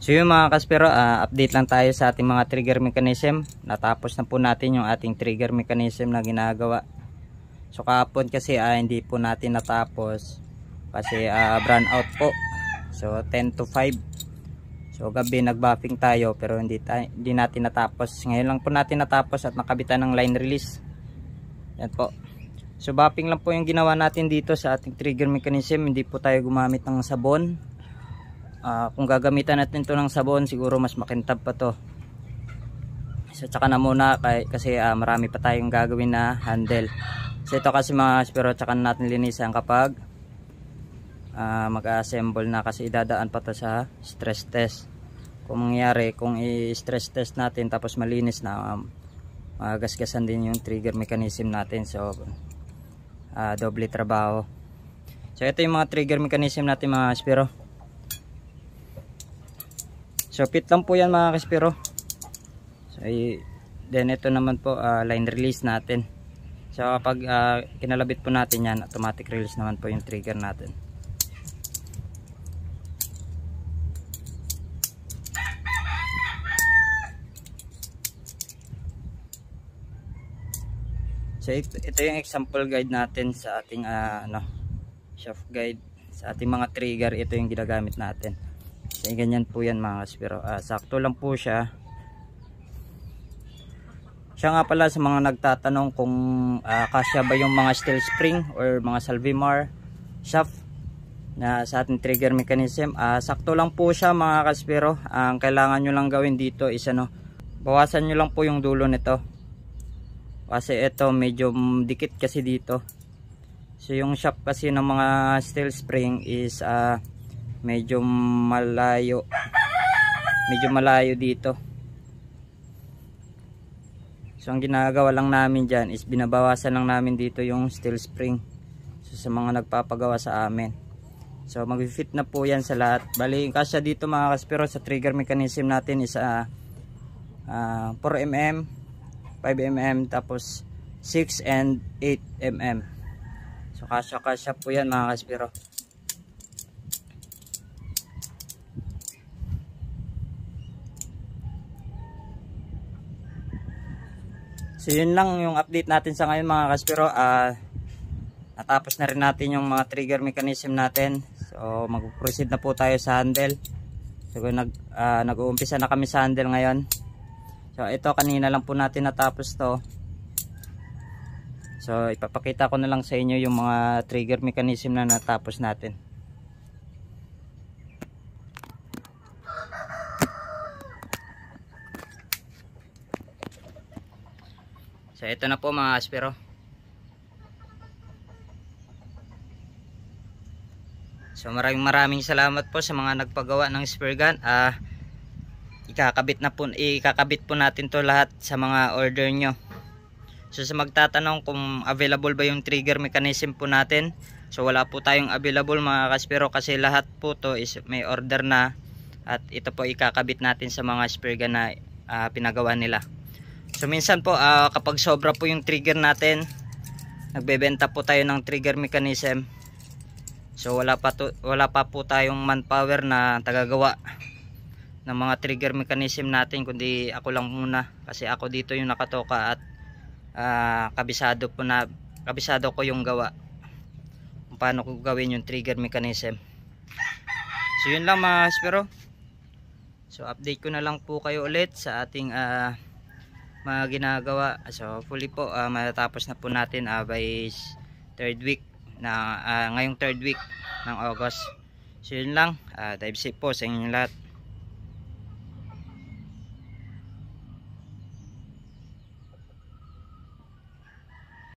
So yun mga kaspero, uh, update lang tayo sa ating mga trigger mechanism. Natapos na po natin yung ating trigger mechanism na ginagawa. So kahapon kasi uh, hindi po natin natapos kasi uh, brand out po. So 10 to 5. So gabi nagbuffing tayo pero hindi, tayo, hindi natin natapos. Ngayon lang po natin natapos at nakabitan ng line release. Yan po. So buffing lang po yung ginawa natin dito sa ating trigger mechanism. Hindi po tayo gumamit ng sabon uh, kung gagamitan natin to ng sabon siguro mas makintab pa to so tsaka na muna kay, kasi uh, marami pa tayong gagawin na handle so ito kasi mga spiro tsaka natin linisan kapag uh, mag-assemble na kasi idadaan pa to sa stress test kung mangyari kung i-stress test natin tapos malinis na um, uh, din yung trigger mechanism natin so uh, doble trabaho so ito yung mga trigger mechanism natin mga spiro So fit lang po yan mga kaspiro. So ay, then ito naman po uh, line release natin. So kapag uh, kinalabit po natin yan automatic release naman po yung trigger natin. So ito, ito yung example guide natin sa ating uh, ano, shaft guide sa ating mga trigger ito yung ginagamit natin. Kaya ganyan po yan mga kaspiro. Ah, sakto lang po siya. Siya nga pala sa mga nagtatanong kung ah, kasya ba yung mga steel spring or mga salvimar shaft na sa ating trigger mechanism. Ah, sakto lang po siya mga kaspiro. Ah, ang kailangan nyo lang gawin dito is ano, bawasan nyo lang po yung dulo nito. Kasi ito medyo dikit kasi dito. So yung shaft kasi ng mga steel spring is ah, uh, medyo malayo medyo malayo dito so ang ginagawa lang namin dyan is binabawasan lang namin dito yung steel spring so, sa mga nagpapagawa sa amin so mag-fit na po yan sa lahat bali yung kasya dito mga kaspero sa trigger mechanism natin is uh, uh, 4mm 5mm tapos 6 and 8mm so kasya kasya po yan mga kaspero So yun lang yung update natin sa ngayon mga kaspero. Uh, ah, natapos na rin natin yung mga trigger mechanism natin. So mag-proceed na po tayo sa handle. So nag, uh, nag-uumpisa na kami sa handle ngayon. So ito kanina lang po natin natapos to. So ipapakita ko na lang sa inyo yung mga trigger mechanism na natapos natin. So ito na po mga aspero. So maraming maraming salamat po sa mga nagpagawa ng spear gun. Ah, ikakabit na po ikakabit po natin 'to lahat sa mga order nyo. So sa magtatanong kung available ba yung trigger mechanism po natin. So wala po tayong available mga kaspero kasi lahat po to is may order na at ito po ikakabit natin sa mga spear gun na uh, pinagawa nila. So minsan po uh, kapag sobra po yung trigger natin, nagbebenta po tayo ng trigger mechanism. So wala pa to, wala pa po tayong manpower na tagagawa ng mga trigger mechanism natin kundi ako lang muna kasi ako dito yung nakatoka at uh, kabisado po na kabisado ko yung gawa kung paano ko gawin yung trigger mechanism so yun lang mga pero so update ko na lang po kayo ulit sa ating uh, mga ginagawa. So fully po uh, matatapos na po natin uh, by third week na uh, ngayong third week ng August. So yun lang. Uh, dive po sa inyong lahat.